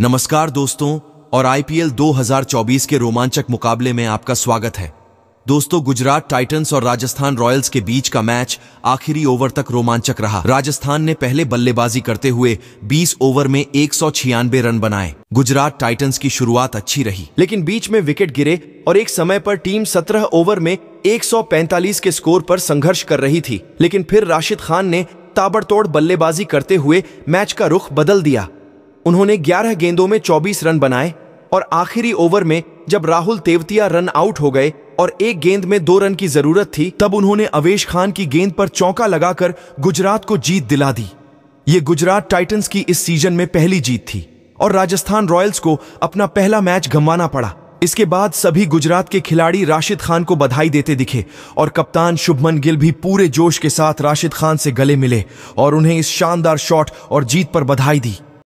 नमस्कार दोस्तों और आईपीएल 2024 के रोमांचक मुकाबले में आपका स्वागत है दोस्तों गुजरात टाइटंस और राजस्थान रॉयल्स के बीच का मैच आखिरी ओवर तक रोमांचक रहा राजस्थान ने पहले बल्लेबाजी करते हुए 20 ओवर में एक रन बनाए गुजरात टाइटंस की शुरुआत अच्छी रही लेकिन बीच में विकेट गिरे और एक समय पर टीम 17 ओवर में 145 के स्कोर पर संघर्ष कर रही थी लेकिन फिर राशिद खान ने ताबड़तोड़ बल्लेबाजी करते हुए मैच का रुख बदल दिया उन्होंने 11 गेंदों में 24 रन बनाए और आखिरी ओवर में जब राहुल तेवतिया रन आउट हो गए और एक गेंद में दो रन की जरूरत थी तब उन्होंने अवेश खान की गेंद पर चौका लगाकर गुजरात को जीत दिला दी ये गुजरात टाइटन्स की इस सीजन में पहली जीत थी और राजस्थान रॉयल्स को अपना पहला मैच गंवाना पड़ा इसके बाद सभी गुजरात के खिलाड़ी राशिद खान को बधाई देते दिखे और कप्तान शुभमन गिल भी पूरे जोश के साथ राशिद खान से गले मिले और उन्हें इस शानदार शॉट और जीत पर बधाई दी